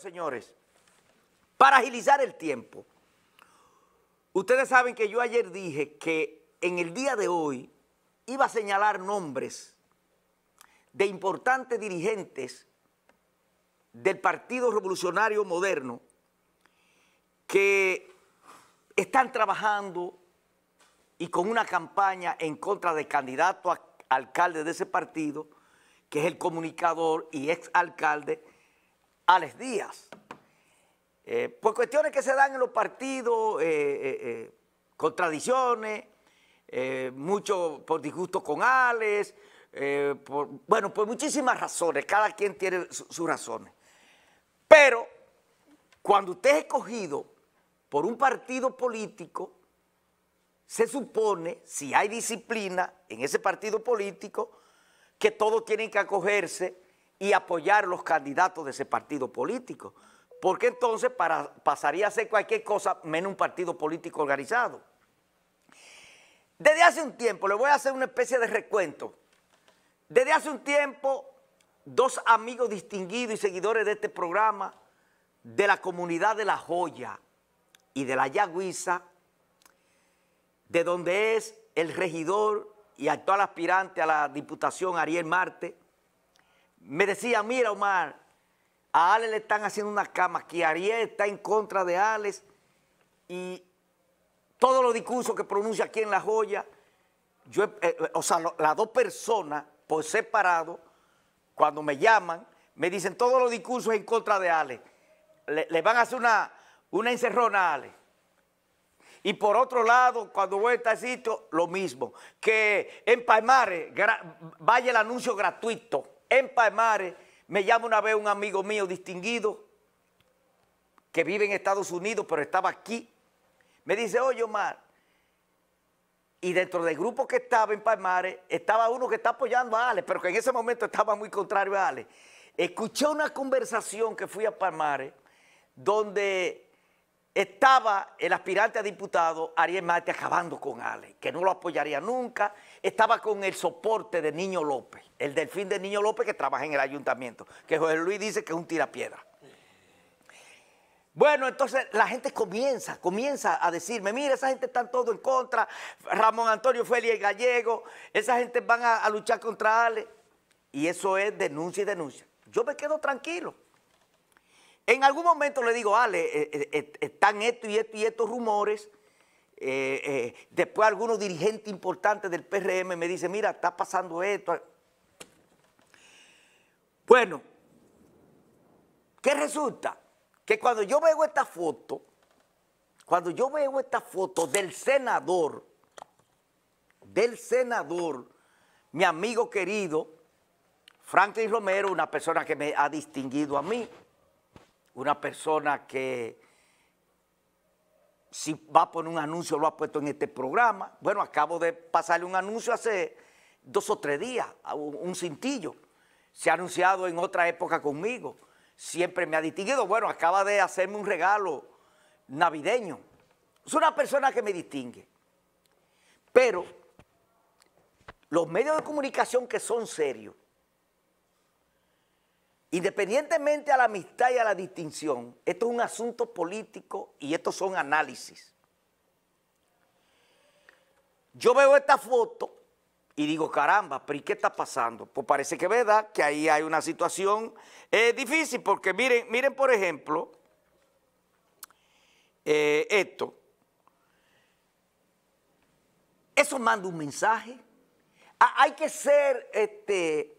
señores, para agilizar el tiempo, ustedes saben que yo ayer dije que en el día de hoy iba a señalar nombres de importantes dirigentes del Partido Revolucionario Moderno que están trabajando y con una campaña en contra del candidato a alcalde de ese partido, que es el comunicador y ex alcalde Alex Díaz. por eh, pues cuestiones que se dan en los partidos, eh, eh, contradicciones, mucho por disgusto con Alex, bueno, por muchísimas razones, cada quien tiene sus razones. Pero cuando usted es escogido por un partido político, se supone, si hay disciplina en ese partido político, que todos tienen que acogerse y apoyar los candidatos de ese partido político. Porque entonces para, pasaría a ser cualquier cosa menos un partido político organizado. Desde hace un tiempo, le voy a hacer una especie de recuento. Desde hace un tiempo, dos amigos distinguidos y seguidores de este programa, de la comunidad de La Joya y de la Yagüiza, de donde es el regidor y actual aspirante a la Diputación Ariel Marte, me decía, mira Omar, a Ale le están haciendo una cama, que Ariel está en contra de Alex y todos los discursos que pronuncia aquí en La Joya, yo, eh, eh, o sea, las dos personas por separado, cuando me llaman, me dicen todos los discursos en contra de Alex. Le, van a hacer una, encerrona a Ale. Y por otro lado, cuando voy a este sitio, lo mismo. Que en Palmares vaya el anuncio gratuito en Palmares, me llama una vez un amigo mío distinguido que vive en Estados Unidos, pero estaba aquí. Me dice, oye Omar, y dentro del grupo que estaba en Palmares, estaba uno que está apoyando a Ale, pero que en ese momento estaba muy contrario a Ale. Escuché una conversación que fui a Palmares, donde estaba el aspirante a diputado Ariel Marte acabando con Ale, que no lo apoyaría nunca. Estaba con el soporte de Niño López, el delfín de Niño López que trabaja en el ayuntamiento, que José Luis dice que es un tirapiedra. Bueno, entonces la gente comienza, comienza a decirme, mira, esa gente está todo en contra, Ramón Antonio Félix Gallego, esa gente van a luchar contra Ale. Y eso es denuncia y denuncia. Yo me quedo tranquilo. En algún momento le digo, Ale, eh, eh, eh, están esto y esto y estos rumores. después algunos dirigentes importantes del PRM me dicen, mira, está pasando esto. Bueno, ¿qué resulta? Que cuando yo veo esta foto, cuando yo veo esta foto del senador, del senador, mi amigo querido, Franklin Romero, una persona que me ha distinguido a mí, una persona que si va a poner un anuncio lo ha puesto en este programa. Bueno, acabo de pasarle un anuncio hace dos o tres días, un cintillo. Se ha anunciado en otra época conmigo. Siempre me ha distinguido. Bueno, acaba de hacerme un regalo navideño. Es una persona que me distingue. Pero los medios de comunicación que son serios Independientemente a la amistad y a la distinción, esto es un asunto político y estos son análisis. Yo veo esta foto y digo, caramba, pero ¿y qué está pasando? Pues parece que es verdad que ahí hay una situación eh, difícil, porque miren, miren por ejemplo, eh, esto. Eso manda un mensaje. Ah, hay que ser este,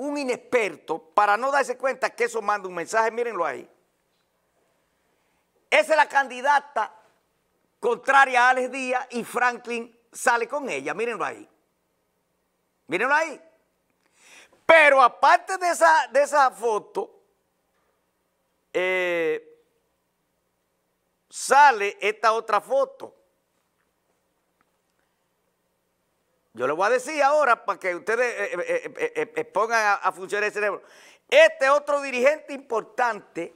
un inexperto para no darse cuenta que eso manda un mensaje, mírenlo ahí. Esa es la candidata contraria a Alex Díaz y Franklin sale con ella, mírenlo ahí. Mírenlo ahí. Pero aparte de esa, de esa foto, eh, sale esta otra foto. Yo le voy a decir ahora para que ustedes eh, eh, eh, pongan a, funcionar el cerebro. Este otro dirigente importante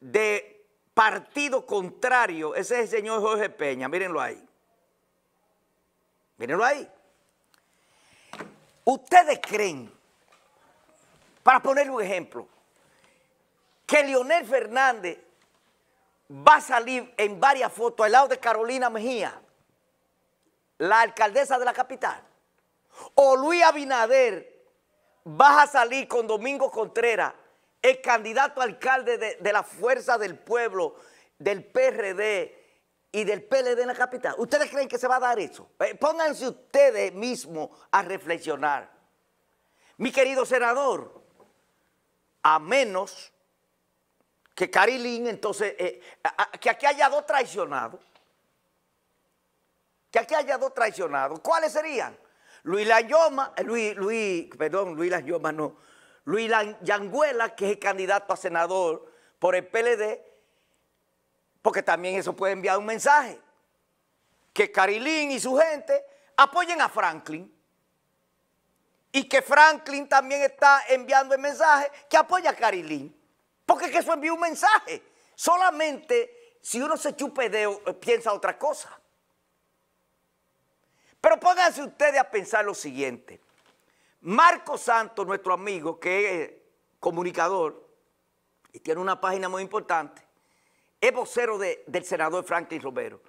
de partido contrario, ese es el señor Jorge Peña, mírenlo ahí. Mírenlo ahí. ¿Ustedes creen, para ponerle un ejemplo, que Leonel Fernández va a salir en varias fotos al lado de Carolina Mejía? la alcaldesa de la capital, o Luis Abinader vas a salir con Domingo Contreras, el candidato alcalde de, la fuerza del pueblo, del PRD, y del PLD en la capital. ¿Ustedes creen que se va a dar eso? Eh, pónganse ustedes mismos a reflexionar. Mi querido senador, a menos que Carilín, entonces, eh, que aquí haya dos traicionados, que aquí haya dos traicionados, ¿cuáles serían? Luis Layoma, eh, Luis, perdón, Luis Yoma no, Luis Yanguela, que es el candidato a senador por el PLD, porque también eso puede enviar un mensaje, que Carilín y su gente apoyen a Franklin y que Franklin también está enviando el mensaje que apoya a Carilín, porque que eso envía un mensaje, solamente si uno se chupe de piensa otra cosa. Pero pónganse ustedes a pensar lo siguiente. Marco Santos, nuestro amigo, que es eh, comunicador y tiene una página muy importante, es vocero del senador Franklin Romero.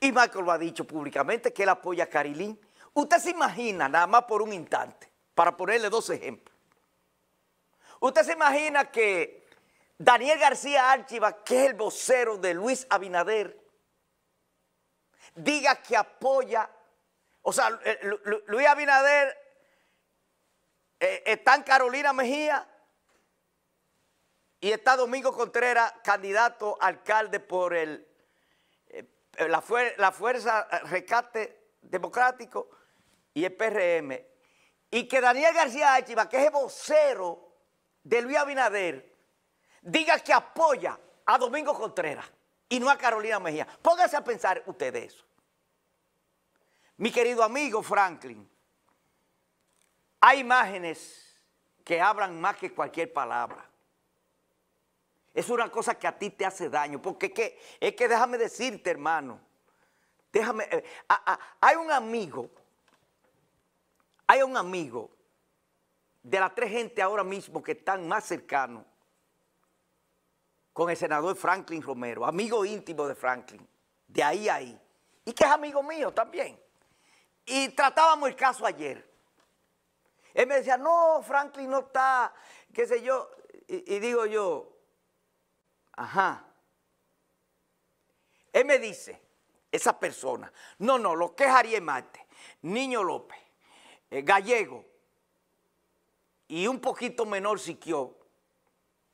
Y Marco lo ha dicho públicamente que él apoya a Carilín. Usted se imagina, nada más por un instante, para ponerle dos ejemplos. Usted se imagina que Daniel García Archiva, que es el vocero de Luis Abinader, diga que apoya o sea, eh, Luis Abinader eh, está en Carolina Mejía y está Domingo Contreras, candidato alcalde por el, eh, la, Fuerza Rescate Democrático y el PRM. Y que Daniel García áchiva que es el vocero de Luis Abinader, diga que apoya a Domingo Contreras y no a Carolina Mejía. Pónganse a pensar ustedes eso. Mi querido amigo Franklin, hay imágenes que hablan más que cualquier palabra. Es una cosa que a ti te hace daño, porque es que déjame decirte, hermano, déjame, eh, hay un amigo, hay un amigo de las tres gente ahora mismo que están más cercanos con el senador Franklin Romero, amigo íntimo de Franklin, de ahí a ahí, y que es amigo mío también. Y tratábamos el caso ayer. Él me decía, no, Franklin no está, qué sé yo. Y, digo yo, ajá. Él me dice, esa persona, no, no, lo que es Ariel Marte, Niño López, eh, Gallego y un poquito menor Siquio,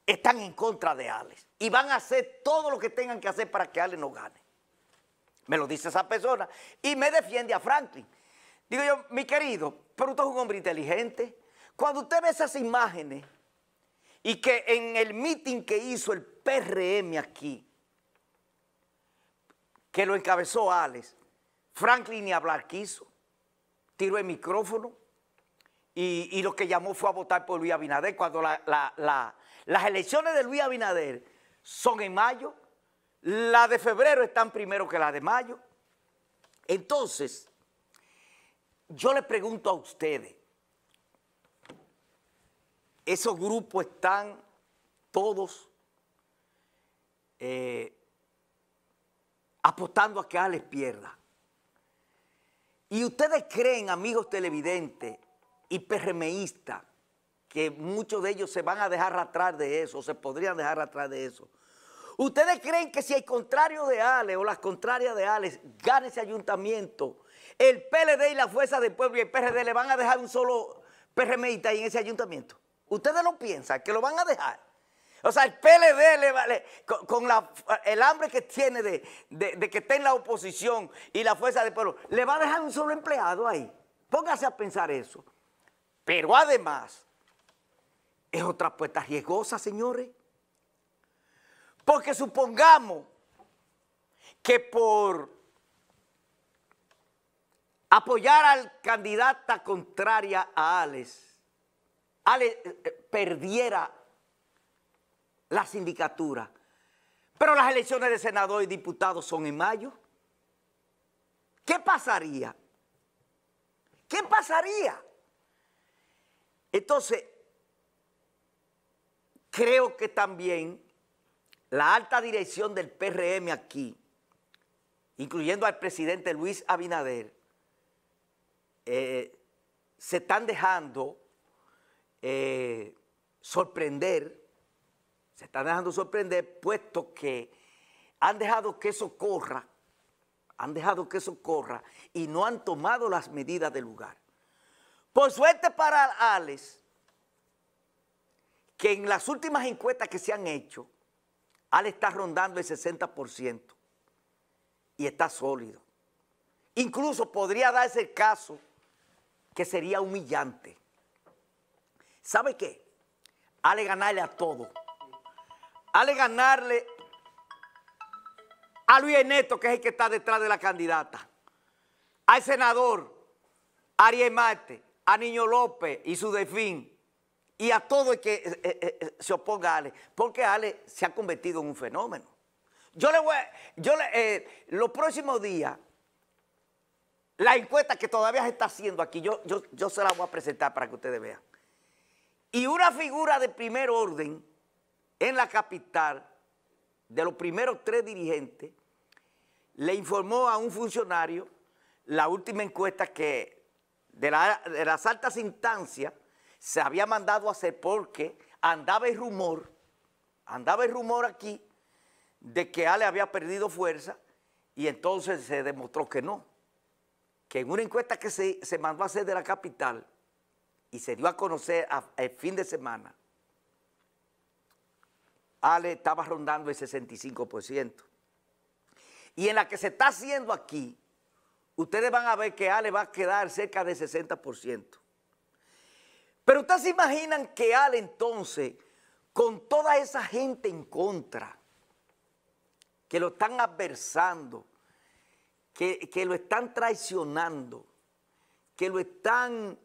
están en contra de Alex y van a hacer todo lo que tengan que hacer para que Alex no gane. Me lo dice esa persona y me defiende a Franklin. Digo yo, mi querido, pero usted es un hombre inteligente. Cuando usted ve esas imágenes y que en el mitin que hizo el PRM aquí, que lo encabezó Alex, Franklin ni hablar quiso, tiró el micrófono y, lo que llamó fue a votar por Luis Abinader cuando las elecciones de Luis Abinader son en mayo, las de febrero están primero que las de mayo. Entonces, yo le pregunto a ustedes, esos grupos están todos eh, apostando a que Alex pierda. Y ustedes creen, amigos televidentes y perremeístas, que muchos de ellos se van a dejar atrás de eso, se podrían dejar atrás de eso. ¿Ustedes creen que si el contrario de Alex o las contrarias de Alex gana ese ayuntamiento, el PLD y la Fuerza del Pueblo y el PRD le van a dejar un solo PRMista ahí en ese ayuntamiento. Ustedes no piensan, que lo van a dejar. O sea, el PLD le vale, con, el hambre que tiene de, que esté en la oposición y la fuerza del pueblo, le va a dejar un solo empleado ahí. Póngase a pensar eso. Pero además, es otra apuesta riesgosa, señores. Porque supongamos que por apoyar al candidata contraria a Alex, Alex eh, eh, perdiera la sindicatura. Pero las elecciones de senador y diputado son en mayo. ¿Qué pasaría? ¿Qué pasaría? Entonces, creo que también la alta dirección del PRM aquí, incluyendo al presidente Luis Abinader, eh, se están dejando eh, sorprender, se están dejando sorprender, puesto que han dejado que eso corra, han dejado que eso corra y no han tomado las medidas del lugar. Por suerte para Alex, que en las últimas encuestas que se han hecho, Alex está rondando el 60% y está sólido. Incluso podría darse el caso que sería humillante. ¿Sabe qué? Ale ganarle a todo. Ale ganarle a Luis Neto, que es el que está detrás de la candidata. Al senador Ariel Marte, a Niño López y su defín. Y a todo el que eh, eh, eh, se oponga a Ale. Porque Ale se ha convertido en un fenómeno. Yo le voy yo le, los próximos días la encuesta que todavía se está haciendo aquí, yo, yo, yo se la voy a presentar para que ustedes vean. Y una figura de primer orden en la capital, de los primeros tres dirigentes, le informó a un funcionario la última encuesta que de, la, de las altas instancias se había mandado a hacer porque andaba el rumor, andaba el rumor aquí de que Ale había perdido fuerza y entonces se demostró que no que en una encuesta que se, mandó a hacer de la capital y se dio a conocer el fin de semana, Ale estaba rondando el 65%. Y en la que se está haciendo aquí, ustedes van a ver que Ale va a quedar cerca del 60%. Pero ustedes se imaginan que Ale entonces, con toda esa gente en contra, que lo están adversando, que, lo están traicionando, que lo están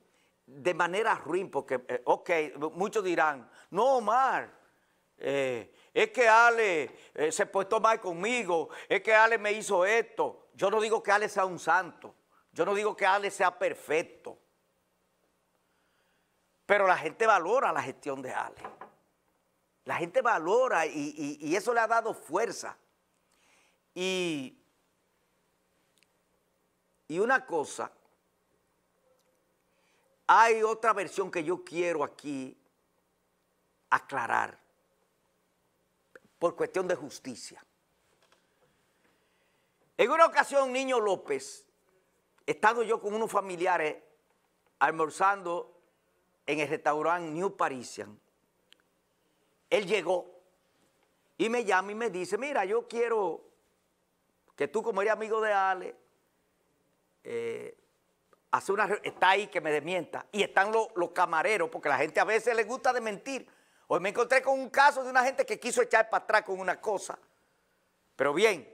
de manera ruin, porque, eh, ok, muchos dirán, no, Omar, eh, es que Ale eh, se puesto mal conmigo, es que Ale me hizo esto. Yo no digo que Ale sea un santo, yo no digo que Ale sea perfecto, pero la gente valora la gestión de Ale. La gente valora y, y eso le ha dado fuerza. Y y una cosa, hay otra versión que yo quiero aquí aclarar por cuestión de justicia. En una ocasión, Niño López, estando yo con unos familiares almorzando en el restaurante New Parisian, él llegó y me llama y me dice, mira, yo quiero que tú como eres amigo de Ale, eh, hace una, está ahí que me desmienta. Y están los, camareros, porque la gente a veces le gusta de mentir. Hoy me encontré con un caso de una gente que quiso echar para atrás con una cosa. Pero bien,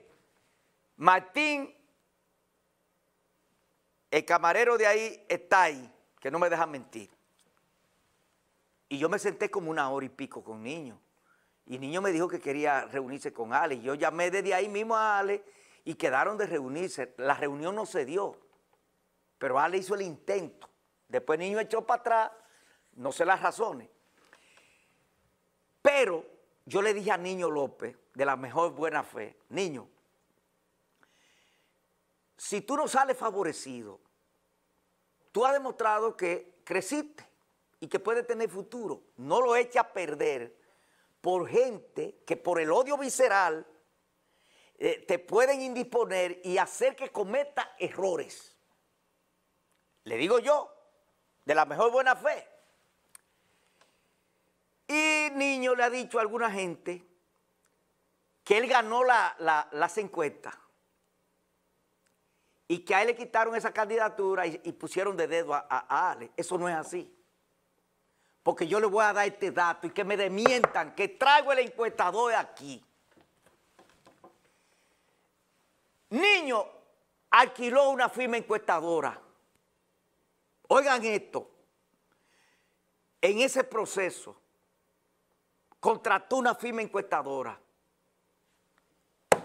Martín, el camarero de ahí está ahí, que no me deja mentir. Y yo me senté como una hora y pico con niño. Y niño me dijo que quería reunirse con Ale. Y yo llamé desde ahí mismo a Ale y quedaron de reunirse. La reunión no se dio, pero Ale hizo el intento. Después niño echó para atrás, no sé las razones. Pero yo le dije a Niño López, de la mejor buena fe, Niño, si tú no sales favorecido, tú has demostrado que creciste y que puedes tener futuro. No lo eches a perder por gente que por el odio visceral eh, te pueden indisponer y hacer que cometa errores. Le digo yo, de la mejor buena fe. Y niño le ha dicho a alguna gente que él ganó las encuestas y que a él le quitaron esa candidatura y, pusieron de dedo a, Ale. Eso no es así. Porque yo le voy a dar este dato y que me demientan que traigo el encuestador aquí. niño alquiló una firma encuestadora. Oigan esto. En ese proceso, contrató una firma encuestadora.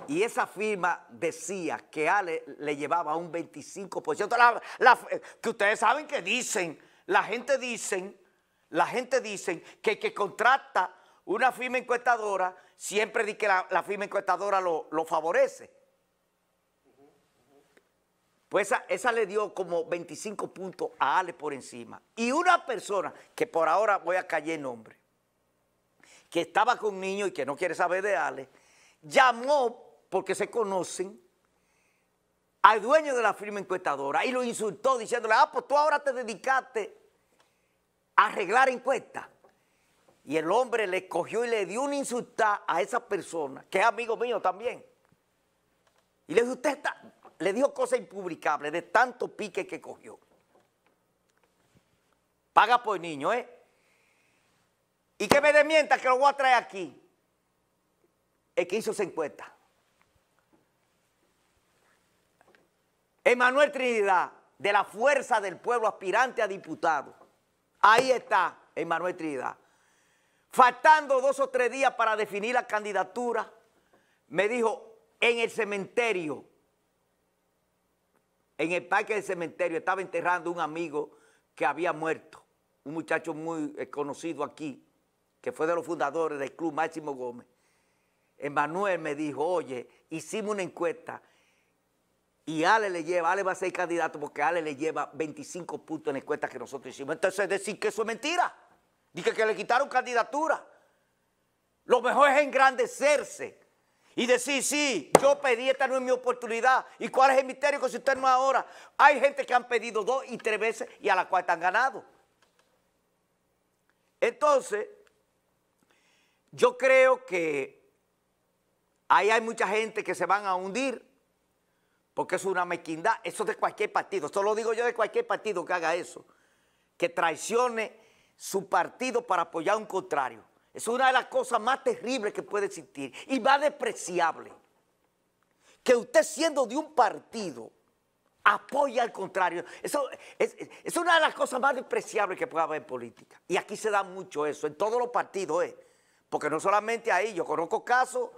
Y esa firma decía que Ale le llevaba un 25%. que ustedes saben que dicen, la gente dicen, la gente dicen que que contrata una firma encuestadora, siempre dice que la, firma encuestadora lo favorece. Pues esa, le dio como 25 puntos a Ale por encima. Y una persona, que por ahora voy a callar el nombre, que estaba con un niño y que no quiere saber de Ale, llamó, porque se conocen, al dueño de la firma encuestadora y lo insultó diciéndole, ah, pues tú ahora te dedicaste a arreglar encuestas. Y el hombre le cogió y le dio un insulta a esa persona, que es amigo mío también. Y le dijo, usted está, le dijo cosas impublicables de tanto pique que cogió. Paga por niño, ¿eh? Y que me desmienta que lo voy a traer aquí. es que hizo esa encuesta. Emanuel Trinidad, de la fuerza del pueblo aspirante a diputado. Ahí está Emanuel Trinidad. Faltando dos o tres días para definir la candidatura, me dijo, en el cementerio en el parque del cementerio estaba enterrando un amigo que había muerto, un muchacho muy eh, conocido aquí, que fue de los fundadores del Club Máximo Gómez. Emanuel me dijo, oye, hicimos una encuesta y Ale le lleva, Ale va a ser candidato porque Ale le lleva 25 puntos en la encuesta que nosotros hicimos. Entonces decir que eso es mentira, dije que le quitaron candidatura. Lo mejor es engrandecerse y decir, sí, yo pedí, esta no es mi oportunidad. ¿Y cuál es el misterio que si usted no ahora? Hay gente que han pedido dos y tres veces y a la cual han ganado. Entonces, yo creo que ahí hay mucha gente que se van a hundir porque es una mezquindad. Eso de cualquier partido, eso lo digo yo de cualquier partido que haga eso, que traicione su partido para apoyar a un contrario. Es una de las cosas más terribles que puede existir y más despreciable. Que usted siendo de un partido apoya al contrario. Eso es, una de las cosas más despreciables que puede haber en política. Y aquí se da mucho eso, en todos los partidos ¿eh? Porque no solamente ahí, yo conozco casos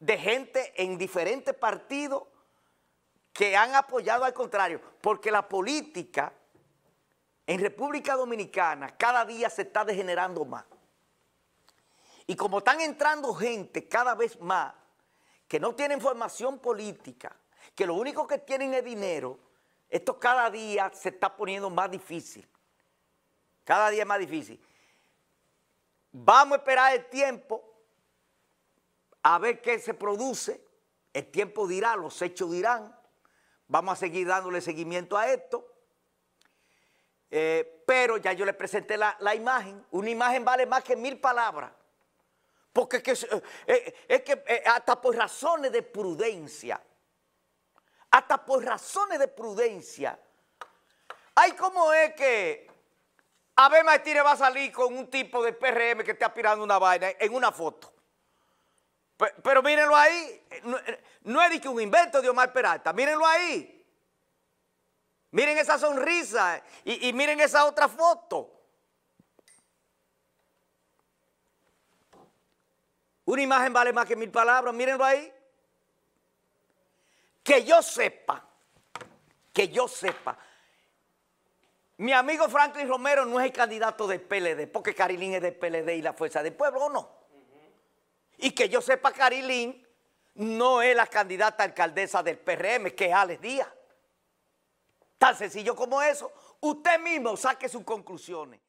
de gente en diferentes partidos que han apoyado al contrario. Porque la política en República Dominicana cada día se está degenerando más. Y como están entrando gente cada vez más que no tienen formación política, que lo único que tienen es dinero, esto cada día se está poniendo más difícil. Cada día es más difícil. Vamos a esperar el tiempo a ver qué se produce. El tiempo dirá, los hechos dirán. Vamos a seguir dándole seguimiento a esto. Eh, pero ya yo les presenté la imagen. Una imagen vale más que mil palabras. Porque es que, eh, eh, es que eh, hasta por razones de prudencia, hasta por razones de prudencia, hay como es que Abel Martínez va a salir con un tipo de PRM que está aspirando una vaina en una foto. Pero, mírenlo ahí, no, no es que un invento de Omar Peralta, mírenlo ahí. Miren esa sonrisa y miren esa otra foto. Una imagen vale más que mil palabras, mírenlo ahí. Que yo sepa, que yo sepa. Mi amigo Franklin Romero no es el candidato del PLD, porque Carilín es del PLD y la Fuerza del Pueblo, no? Y que yo sepa, Carilín no es la candidata alcaldesa del PRM, que es Alex Díaz. Tan sencillo como eso. Usted mismo saque sus conclusiones.